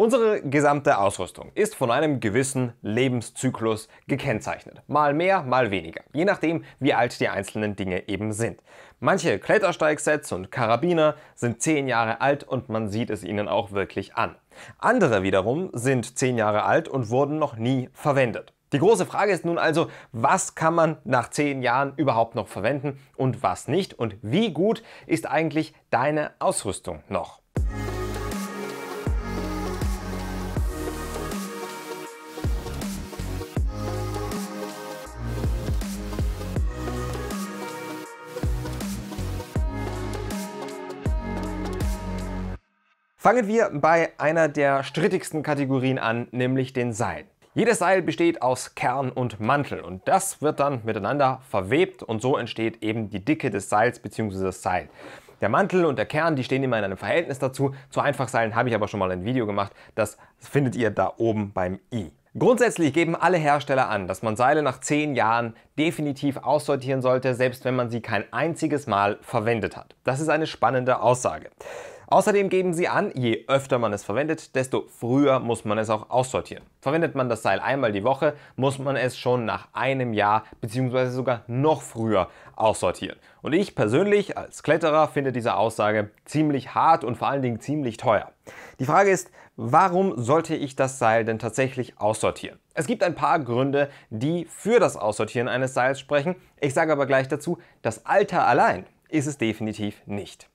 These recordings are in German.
Unsere gesamte Ausrüstung ist von einem gewissen Lebenszyklus gekennzeichnet. Mal mehr, mal weniger. Je nachdem, wie alt die einzelnen Dinge eben sind. Manche Klettersteigsets und Karabiner sind 10 Jahre alt und man sieht es ihnen auch wirklich an. Andere wiederum sind 10 Jahre alt und wurden noch nie verwendet. Die große Frage ist nun also, was kann man nach 10 Jahren überhaupt noch verwenden und was nicht und wie gut ist eigentlich deine Ausrüstung noch? Fangen wir bei einer der strittigsten Kategorien an, nämlich den Seilen. Jedes Seil besteht aus Kern und Mantel und das wird dann miteinander verwebt und so entsteht eben die Dicke des Seils bzw. das Seil. Der Mantel und der Kern, die stehen immer in einem Verhältnis dazu. Zu Einfachseilen habe ich aber schon mal ein Video gemacht, das findet ihr da oben beim i. Grundsätzlich geben alle Hersteller an, dass man Seile nach 10 Jahren definitiv aussortieren sollte, selbst wenn man sie kein einziges Mal verwendet hat. Das ist eine spannende Aussage. Außerdem geben sie an, je öfter man es verwendet, desto früher muss man es auch aussortieren. Verwendet man das Seil einmal die Woche, muss man es schon nach einem Jahr bzw. sogar noch früher aussortieren. Und ich persönlich als Kletterer finde diese Aussage ziemlich hart und vor allen Dingen ziemlich teuer. Die Frage ist, warum sollte ich das Seil denn tatsächlich aussortieren? Es gibt ein paar Gründe, die für das Aussortieren eines Seils sprechen. Ich sage aber gleich dazu, das Alter allein ist es definitiv nicht.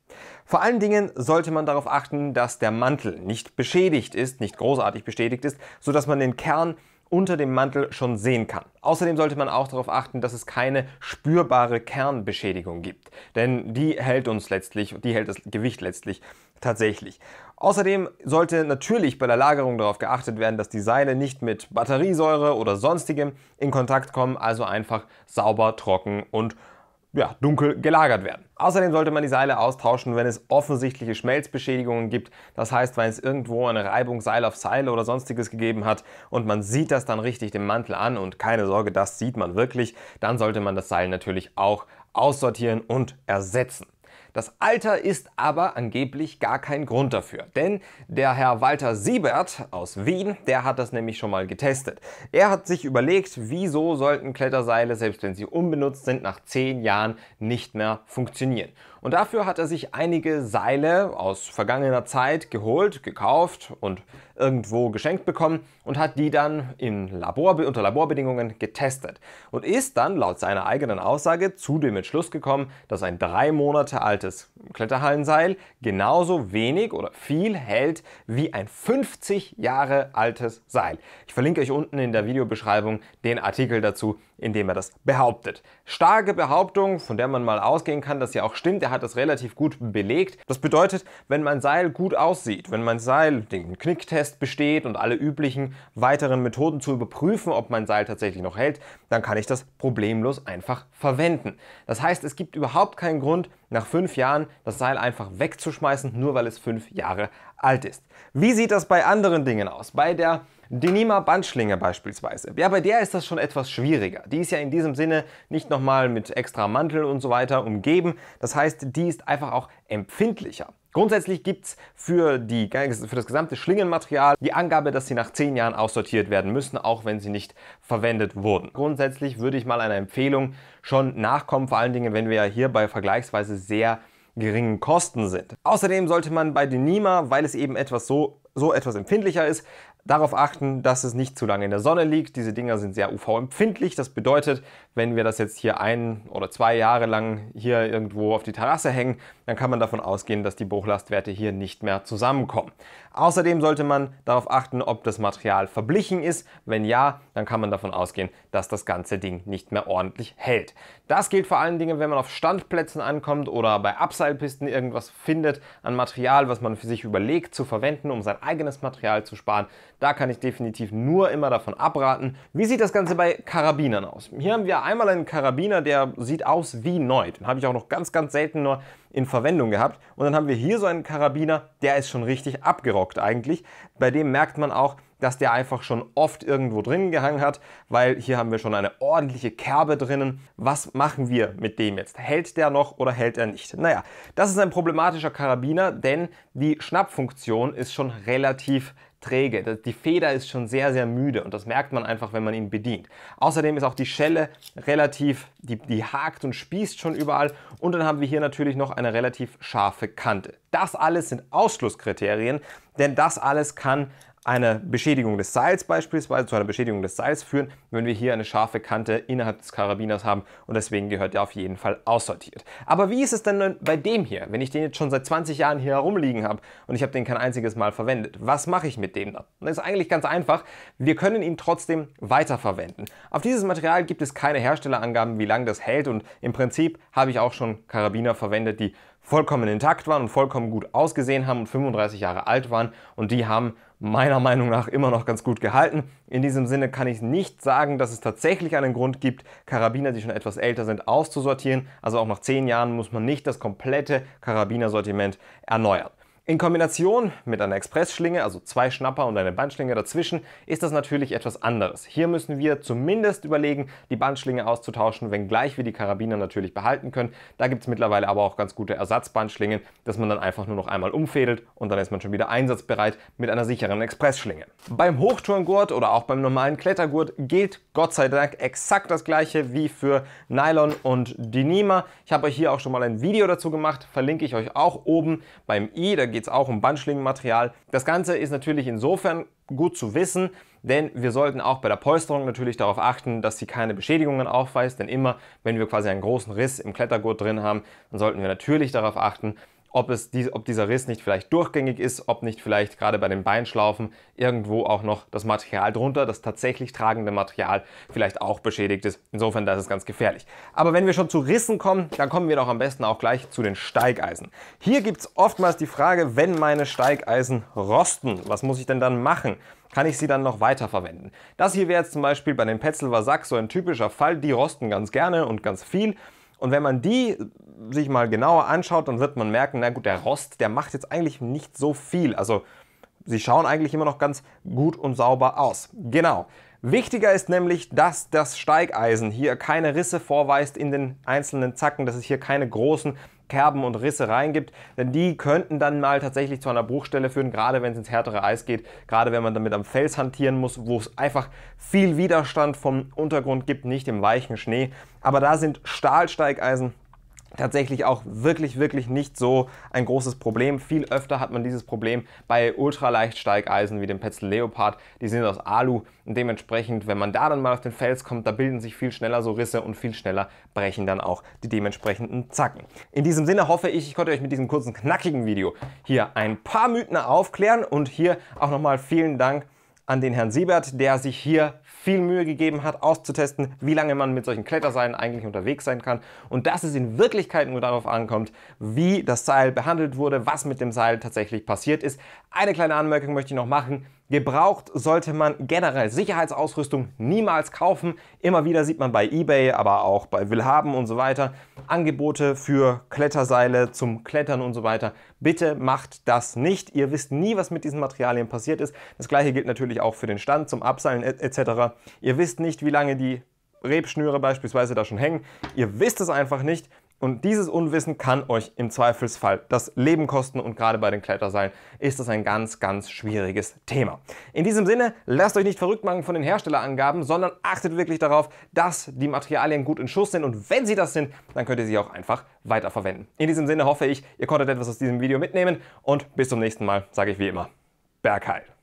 Vor allen Dingen sollte man darauf achten, dass der Mantel nicht beschädigt ist, nicht großartig beschädigt ist, sodass man den Kern unter dem Mantel schon sehen kann. Außerdem sollte man auch darauf achten, dass es keine spürbare Kernbeschädigung gibt, denn die hält uns letztlich, die hält das Gewicht letztlich tatsächlich. Außerdem sollte natürlich bei der Lagerung darauf geachtet werden, dass die Seile nicht mit Batteriesäure oder sonstigem in Kontakt kommen, also einfach sauber, trocken und ja, dunkel gelagert werden. Außerdem sollte man die Seile austauschen, wenn es offensichtliche Schmelzbeschädigungen gibt. Das heißt, wenn es irgendwo eine Reibung Seil auf Seil oder sonstiges gegeben hat und man sieht das dann richtig dem Mantel an und keine Sorge, das sieht man wirklich, dann sollte man das Seil natürlich auch aussortieren und ersetzen. Das Alter ist aber angeblich gar kein Grund dafür, denn der Herr Walter Siebert aus Wien, der hat das nämlich schon mal getestet. Er hat sich überlegt, wieso sollten Kletterseile, selbst wenn sie unbenutzt sind, nach zehn Jahren nicht mehr funktionieren. Und dafür hat er sich einige Seile aus vergangener Zeit geholt, gekauft und irgendwo geschenkt bekommen und hat die dann in Labor, unter Laborbedingungen getestet und ist dann laut seiner eigenen Aussage zu dem Entschluss gekommen, dass ein drei Monate altes Kletterhallenseil genauso wenig oder viel hält wie ein 50 Jahre altes Seil. Ich verlinke euch unten in der Videobeschreibung den Artikel dazu, indem er das behauptet. Starke Behauptung, von der man mal ausgehen kann, dass sie auch stimmt. Er hat das relativ gut belegt. Das bedeutet, wenn mein Seil gut aussieht, wenn mein Seil den Knicktest besteht und alle üblichen weiteren Methoden zu überprüfen, ob mein Seil tatsächlich noch hält, dann kann ich das problemlos einfach verwenden. Das heißt, es gibt überhaupt keinen Grund, nach fünf Jahren das Seil einfach wegzuschmeißen, nur weil es fünf Jahre alt ist. Wie sieht das bei anderen Dingen aus? Bei der Denima Bandschlinge beispielsweise. Ja, bei der ist das schon etwas schwieriger. Die ist ja in diesem Sinne nicht nochmal mit extra Mantel und so weiter umgeben. Das heißt, die ist einfach auch empfindlicher. Grundsätzlich gibt es für, für das gesamte Schlingenmaterial die Angabe, dass sie nach 10 Jahren aussortiert werden müssen, auch wenn sie nicht verwendet wurden. Grundsätzlich würde ich mal einer Empfehlung schon nachkommen, vor allen Dingen, wenn wir ja hier bei vergleichsweise sehr geringen Kosten sind. Außerdem sollte man bei Denima, weil es eben etwas so so etwas empfindlicher ist, Darauf achten, dass es nicht zu lange in der Sonne liegt. Diese Dinger sind sehr UV-empfindlich. Das bedeutet, wenn wir das jetzt hier ein oder zwei Jahre lang hier irgendwo auf die Terrasse hängen, dann kann man davon ausgehen, dass die Bruchlastwerte hier nicht mehr zusammenkommen. Außerdem sollte man darauf achten, ob das Material verblichen ist. Wenn ja, dann kann man davon ausgehen, dass das ganze Ding nicht mehr ordentlich hält. Das gilt vor allen Dingen, wenn man auf Standplätzen ankommt oder bei Abseilpisten irgendwas findet an Material, was man für sich überlegt zu verwenden, um sein eigenes Material zu sparen da kann ich definitiv nur immer davon abraten. Wie sieht das Ganze bei Karabinern aus? Hier haben wir einmal einen Karabiner, der sieht aus wie neu. Den habe ich auch noch ganz, ganz selten nur in Verwendung gehabt. Und dann haben wir hier so einen Karabiner, der ist schon richtig abgerockt eigentlich. Bei dem merkt man auch, dass der einfach schon oft irgendwo drin gehangen hat, weil hier haben wir schon eine ordentliche Kerbe drinnen. Was machen wir mit dem jetzt? Hält der noch oder hält er nicht? Naja, das ist ein problematischer Karabiner, denn die Schnappfunktion ist schon relativ träge. Die Feder ist schon sehr, sehr müde und das merkt man einfach, wenn man ihn bedient. Außerdem ist auch die Schelle relativ, die, die hakt und spießt schon überall und dann haben wir hier natürlich noch eine relativ scharfe Kante. Das alles sind Ausschlusskriterien, denn das alles kann einer Beschädigung des Seils beispielsweise, zu einer Beschädigung des Seils führen, wenn wir hier eine scharfe Kante innerhalb des Karabiners haben und deswegen gehört der auf jeden Fall aussortiert. Aber wie ist es denn bei dem hier, wenn ich den jetzt schon seit 20 Jahren hier herumliegen habe und ich habe den kein einziges Mal verwendet? Was mache ich mit dem dann? Das ist eigentlich ganz einfach, wir können ihn trotzdem weiterverwenden. Auf dieses Material gibt es keine Herstellerangaben, wie lange das hält und im Prinzip habe ich auch schon Karabiner verwendet, die vollkommen intakt waren und vollkommen gut ausgesehen haben und 35 Jahre alt waren und die haben meiner Meinung nach immer noch ganz gut gehalten. In diesem Sinne kann ich nicht sagen, dass es tatsächlich einen Grund gibt, Karabiner, die schon etwas älter sind, auszusortieren. Also auch nach 10 Jahren muss man nicht das komplette Karabinersortiment erneuern. In Kombination mit einer Expressschlinge, also zwei Schnapper und eine Bandschlinge dazwischen, ist das natürlich etwas anderes. Hier müssen wir zumindest überlegen, die Bandschlinge auszutauschen, wenngleich wir die Karabiner natürlich behalten können. Da gibt es mittlerweile aber auch ganz gute Ersatzbandschlingen, dass man dann einfach nur noch einmal umfädelt und dann ist man schon wieder einsatzbereit mit einer sicheren Expressschlinge. Beim Hochturngurt oder auch beim normalen Klettergurt gilt Gott sei Dank exakt das gleiche wie für Nylon und Denima. Ich habe euch hier auch schon mal ein Video dazu gemacht, verlinke ich euch auch oben beim i. Da geht es auch um Bandschlingenmaterial. Das Ganze ist natürlich insofern gut zu wissen, denn wir sollten auch bei der Polsterung natürlich darauf achten, dass sie keine Beschädigungen aufweist, denn immer, wenn wir quasi einen großen Riss im Klettergurt drin haben, dann sollten wir natürlich darauf achten, ob, es dies, ob dieser Riss nicht vielleicht durchgängig ist, ob nicht vielleicht gerade bei den Beinschlaufen irgendwo auch noch das Material drunter, das tatsächlich tragende Material, vielleicht auch beschädigt ist. Insofern, das ist ganz gefährlich. Aber wenn wir schon zu Rissen kommen, dann kommen wir doch am besten auch gleich zu den Steigeisen. Hier gibt es oftmals die Frage, wenn meine Steigeisen rosten, was muss ich denn dann machen? kann ich sie dann noch weiter verwenden? Das hier wäre jetzt zum Beispiel bei den Petzl Sack so ein typischer Fall, die rosten ganz gerne und ganz viel. Und wenn man die sich mal genauer anschaut, dann wird man merken, na gut, der Rost, der macht jetzt eigentlich nicht so viel. Also sie schauen eigentlich immer noch ganz gut und sauber aus. Genau. Wichtiger ist nämlich, dass das Steigeisen hier keine Risse vorweist in den einzelnen Zacken, dass es hier keine großen Kerben und Risse reingibt, denn die könnten dann mal tatsächlich zu einer Bruchstelle führen, gerade wenn es ins härtere Eis geht, gerade wenn man damit am Fels hantieren muss, wo es einfach viel Widerstand vom Untergrund gibt, nicht im weichen Schnee. Aber da sind Stahlsteigeisen tatsächlich auch wirklich, wirklich nicht so ein großes Problem. Viel öfter hat man dieses Problem bei Ultraleichtsteigeisen wie dem Petzl Leopard. Die sind aus Alu und dementsprechend, wenn man da dann mal auf den Fels kommt, da bilden sich viel schneller so Risse und viel schneller brechen dann auch die dementsprechenden Zacken. In diesem Sinne hoffe ich, ich konnte euch mit diesem kurzen, knackigen Video hier ein paar Mythen aufklären und hier auch nochmal vielen Dank an den Herrn Siebert, der sich hier viel Mühe gegeben hat, auszutesten, wie lange man mit solchen Kletterseilen eigentlich unterwegs sein kann und dass es in Wirklichkeit nur darauf ankommt, wie das Seil behandelt wurde, was mit dem Seil tatsächlich passiert ist. Eine kleine Anmerkung möchte ich noch machen. Gebraucht sollte man generell Sicherheitsausrüstung niemals kaufen. Immer wieder sieht man bei eBay, aber auch bei Willhaben und so weiter Angebote für Kletterseile zum Klettern und so weiter. Bitte macht das nicht. Ihr wisst nie, was mit diesen Materialien passiert ist. Das gleiche gilt natürlich auch für den Stand zum Abseilen etc. Ihr wisst nicht, wie lange die Rebschnüre beispielsweise da schon hängen. Ihr wisst es einfach nicht. Und dieses Unwissen kann euch im Zweifelsfall das Leben kosten und gerade bei den Kletterseilen ist das ein ganz, ganz schwieriges Thema. In diesem Sinne, lasst euch nicht verrückt machen von den Herstellerangaben, sondern achtet wirklich darauf, dass die Materialien gut in Schuss sind und wenn sie das sind, dann könnt ihr sie auch einfach weiterverwenden. In diesem Sinne hoffe ich, ihr konntet etwas aus diesem Video mitnehmen und bis zum nächsten Mal sage ich wie immer, Bergheil.